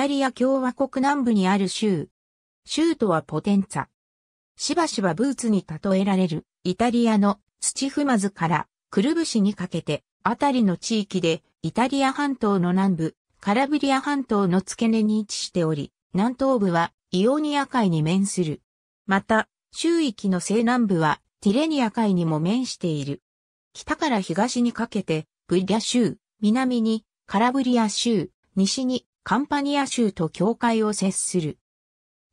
タリア共和国南部にある州。州都はポテンツァ。しばしばブーツに例えられる、イタリアの土踏まずからくるぶしにかけて、あたりの地域で、イタリア半島の南部、カラブリア半島の付け根に位置しており、南東部はイオニア海に面する。また、周域の西南部はティレニア海にも面している。北から東にかけて、ブリア州、南にカラブリア州、西にカンパニア州と境界を接する。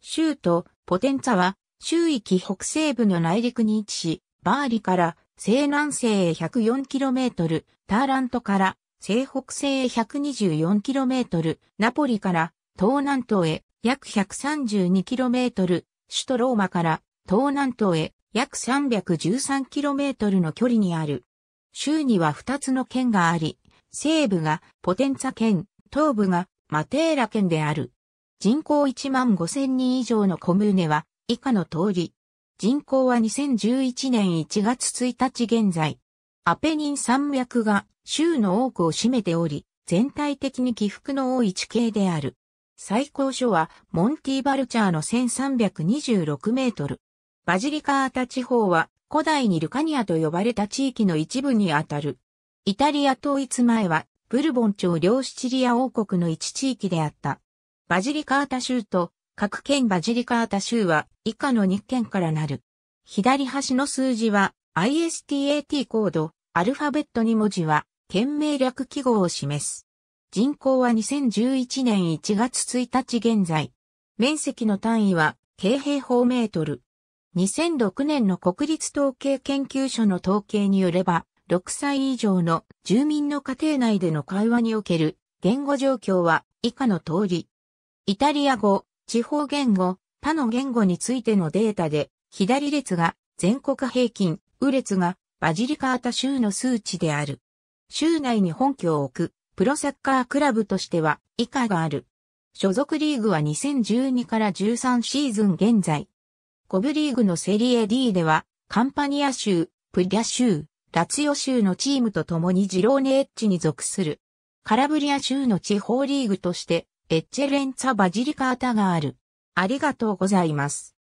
州都ポテンツァは州域北西部の内陸に位置し、バーリから西南西へ 104km、ターラントから西北西へ 124km、ナポリから東南東へ約 132km、首都ローマから東南東へ約 313km の距離にある。州には2つの県があり、西部がポテンツァ県、東部がマテーラ県である。人口1万5千人以上のコムーネは以下の通り。人口は2011年1月1日現在。アペニン山脈が州の多くを占めており、全体的に起伏の多い地形である。最高所はモンティバルチャーの1326メートル。バジリカータ地方は古代にルカニアと呼ばれた地域の一部にあたる。イタリア統一前はブルボン朝両シチリア王国の一地域であった。バジリカータ州と各県バジリカータ州は以下の日県からなる。左端の数字は ISTAT コード、アルファベット2文字は県名略記号を示す。人口は2011年1月1日現在。面積の単位は京平方メートル。2006年の国立統計研究所の統計によれば、6歳以上の住民の家庭内での会話における言語状況は以下の通り。イタリア語、地方言語、他の言語についてのデータで、左列が全国平均、右列がバジリカータ州の数値である。州内に本拠を置くプロサッカークラブとしては以下がある。所属リーグは2012から13シーズン現在。コブリーグのセリエ D では、カンパニア州、プリア州、夏代州のチームと共にジローネエッジに属する。カラブリア州の地方リーグとして、エッチェレンツァ・バジリカータがある。ありがとうございます。